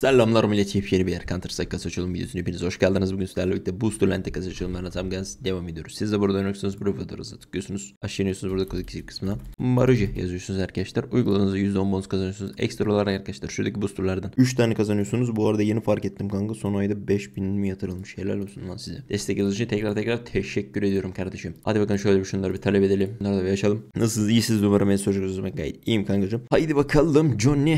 Selamlar millet yepyeni bir Erkan Tırsak kasa açılım videosuna hepiniz hoş geldiniz. Bugün sizlerle birlikte Boosterland'de kasa açılımlarına tam gaz devam ediyoruz. Siz de burada oynuyorsunuz. Profiter'a tıklıyorsunuz. Aşağı iniyorsunuz burada klik kısmına. Maruji yazıyorsunuz arkadaşlar. Uyguladığınızda %10 bonus kazanıyorsunuz. Ekstra olarak arkadaşlar şuradaki boosterlardan 3 tane kazanıyorsunuz. Bu arada yeni fark ettim kanka. Son ayda 5000 mi yatırılmış. Helal olsun lan size. Destek yazıcı için tekrar tekrar teşekkür ediyorum kardeşim. Hadi bakalım şöyle bir şunları bir talep edelim. Bunları da bir açalım. Nasılsınız? İyisiniz umarım en sorucu gayet iyiyim kankacığım. Haydi bakalım Johnny.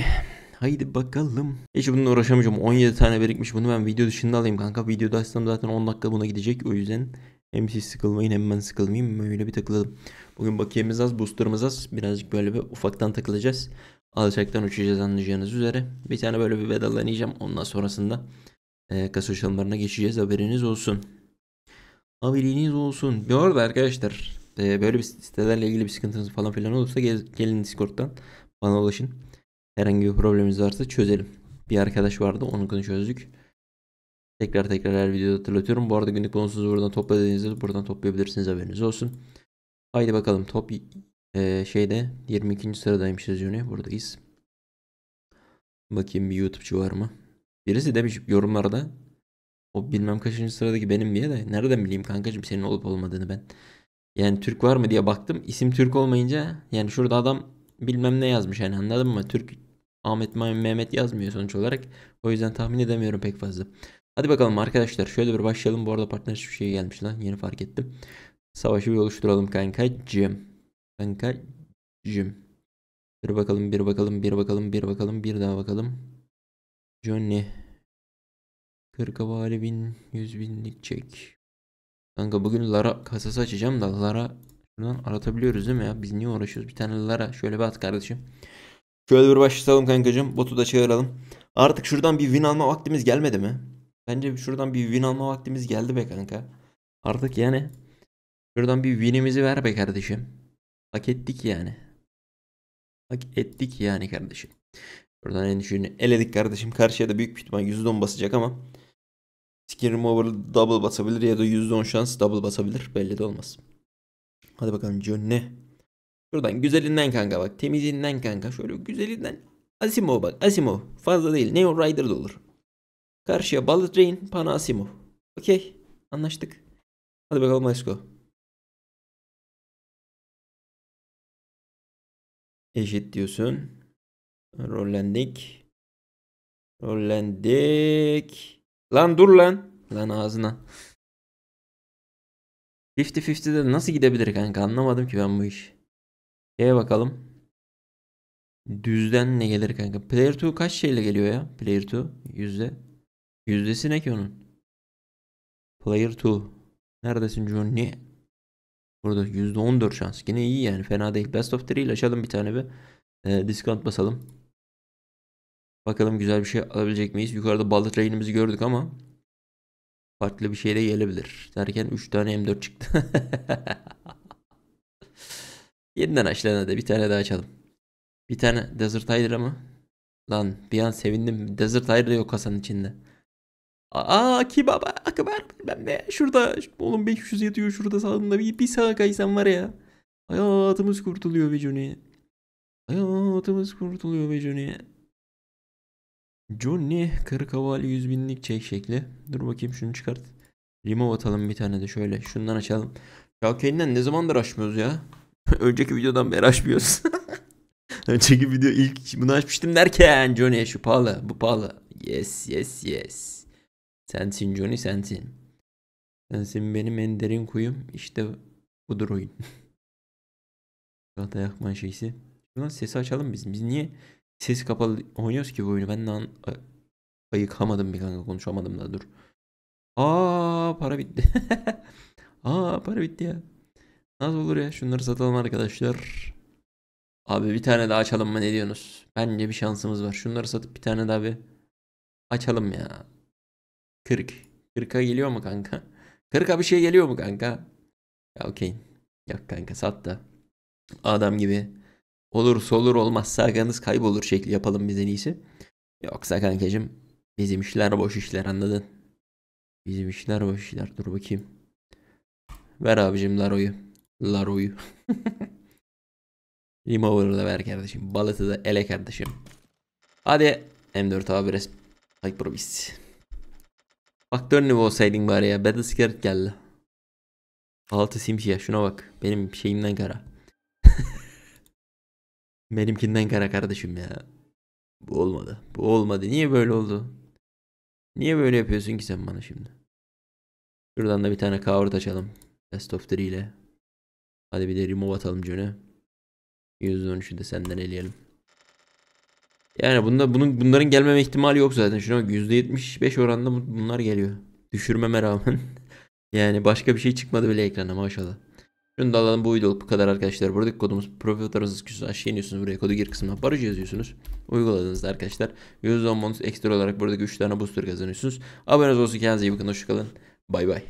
Haydi bakalım. Hiç bununla uğraşamayacağım. 17 tane birikmiş. Bunu ben video dışında alayım kanka. Videoda açsam zaten 10 dakika buna gidecek. O yüzden hem siz sıkılmayın hem ben sıkılmayayım. Böyle bir takılalım. Bugün bakiyemiz az, boosterımız az. Birazcık böyle bir ufaktan takılacağız. Alçaktan uçacağız anlayacağınız üzere. Bir tane böyle bir vedalanacağım. Ondan sonrasında e, kasa uçalımlarına geçeceğiz. Haberiniz olsun. Haberiniz olsun. Bu arada arkadaşlar e, böyle bir sitelerle ilgili bir sıkıntınız falan filan olursa gelin Discord'dan bana ulaşın. Herhangi bir problemimiz varsa çözelim. Bir arkadaş vardı onun çözdük. Tekrar tekrar her videoda hatırlatıyorum. Bu arada günlük bonusunuzu buradan topladığınızda buradan toplayabilirsiniz haberiniz olsun. Haydi bakalım top e, şeyde 22. sıradaymışız Juni. Buradayız. Bakayım bir YouTube'cu var mı? Birisi demiş yorumlarda o bilmem kaçıncı sıradaki benim diye de nereden bileyim kankacım senin olup olmadığını ben. Yani Türk var mı diye baktım. İsim Türk olmayınca yani şurada adam bilmem ne yazmış yani anladın mı? Türk Ahmet Mehmet yazmıyor sonuç olarak. O yüzden tahmin edemiyorum pek fazla. Hadi bakalım arkadaşlar şöyle bir başlayalım. Bu arada bir şey gelmiş lan yeni fark ettim. Savaşı bir oluşturalım kankacım. Kankacım. Bir bakalım bir bakalım bir bakalım bir bakalım bir daha bakalım. Johnny. 40 havali bin 100 binlik çek. Kanka bugün Lara kasası açacağım da Lara şuradan aratabiliyoruz değil mi ya? Biz niye uğraşıyoruz? Bir tane Lara şöyle bir at kardeşim. Şöyle bir başlatalım kankacığım. Botu da çağıralım. Artık şuradan bir win alma vaktimiz gelmedi mi? Bence şuradan bir win alma vaktimiz geldi be kanka. Artık yani şuradan bir winimizi ver be kardeşim. Hak ettik yani. Hak ettik yani kardeşim. Şuradan en düşüğünü eledik kardeşim. Karşıya da büyük bir ihtimal %10 basacak ama Skin Remover double basabilir ya da %10 şans double basabilir. Belli de olmaz. Hadi bakalım John ne? Şuradan güzelinden kanka bak. Temizinden kanka. Şöyle güzelinden. Asimov bak. Asimov. Fazla değil. Neon Rider de olur. Karşıya Bullet Train. Pana Asimov. Okey. Anlaştık. Hadi bakalım let's go. Eşit diyorsun. Rollendik. Rollendik. Lan dur lan. Lan ağzına. 50-50'de nasıl gidebilir kanka anlamadım ki ben bu iş. Şeye bakalım. Düzden ne gelir kanka? Player 2 kaç şeyle geliyor ya? Player 2 yüzde. Yüzdesi ne ki onun? Player 2. Neredesin Johnny? Burada %14 şans. Yine iyi yani. Fena değil. Best of 3 ile açalım bir tane bir. E, discount basalım. Bakalım güzel bir şey alabilecek miyiz? Yukarıda balık train'imizi gördük ama farklı bir şey de gelebilir. Derken 3 tane M4 çıktı. Yeniden aşağıdan da bir tane daha açalım. Bir tane Desert Rider ama. Lan bir an sevindim. Desert Rider yok kasanın içinde. Aa ki baba akıbar ben ne şurada oğlum 500 yatıyor şurada sağında bir, bir sağa kaysan var ya. Hayatımız kurtuluyor be Johnny. Hayatımız kurtuluyor be Johnny. Johnny 40 havalı 100 binlik çek şekli. Dur bakayım şunu çıkart. Remove atalım bir tane de şöyle. Şundan açalım. Ya Şalkey'inden ne zamandır açmıyoruz ya. Önceki videodan beri açmıyoruz. Önceki video ilk bunu açmıştım derken Johnny şu pahalı bu pahalı. Yes yes yes. Sensin Johnny sensin. Sensin benim en derin kuyum. İşte budur oyun. Galata yakman şeysi. Şuradan sesi açalım biz. Biz niye ses kapalı oynuyoruz ki bu oyunu? Ben de an ayıkamadım bir kanka konuşamadım da dur. Aa para bitti. Aa para bitti ya. Nasıl olur ya? Şunları satalım arkadaşlar. Abi bir tane daha açalım mı ne diyorsunuz? Bence bir şansımız var. Şunları satıp bir tane daha bir açalım ya. 40. 40'a geliyor mu kanka? 40'a bir şey geliyor mu kanka? Ya okey. Yok kanka sat da. Adam gibi. Olursa olur olmaz akanız kaybolur şekli yapalım biz en iyisi. Yoksa kankacım bizim işler boş işler anladın. Bizim işler boş işler. Dur bakayım. Ver abicim oyu Laro'yu. Remover'ı da ver kardeşim. Balat'ı da ele kardeşim. Hadi M4 abi res. Hyper Beast. Faktör nivo olsaydın bari ya. Battle Scared geldi. Altı simsiyah şuna bak. Benim şeyimden kara. Benimkinden kara kardeşim ya. Bu olmadı. Bu olmadı. Niye böyle oldu? Niye böyle yapıyorsun ki sen bana şimdi? Şuradan da bir tane kavurt açalım. Best of 3 ile. Hadi bir de remove atalım Cone. 113'ü de senden eleyelim. Yani bunda, bunun, bunların gelmeme ihtimali yok zaten. Şuna bak %75 oranda bunlar geliyor. Düşürmeme rağmen. yani başka bir şey çıkmadı bile ekrana maşallah. Şunu da alalım bu video olup bu kadar arkadaşlar. Buradaki kodumuz profil fotoğrafınızı küsü aşağı iniyorsunuz. Buraya kodu gir kısmına barajı yazıyorsunuz. Uyguladığınızda arkadaşlar. %10 bonus ekstra olarak buradaki 3 tane booster kazanıyorsunuz. Abone olsun kendinize iyi bakın. Hoşçakalın. Bay bay.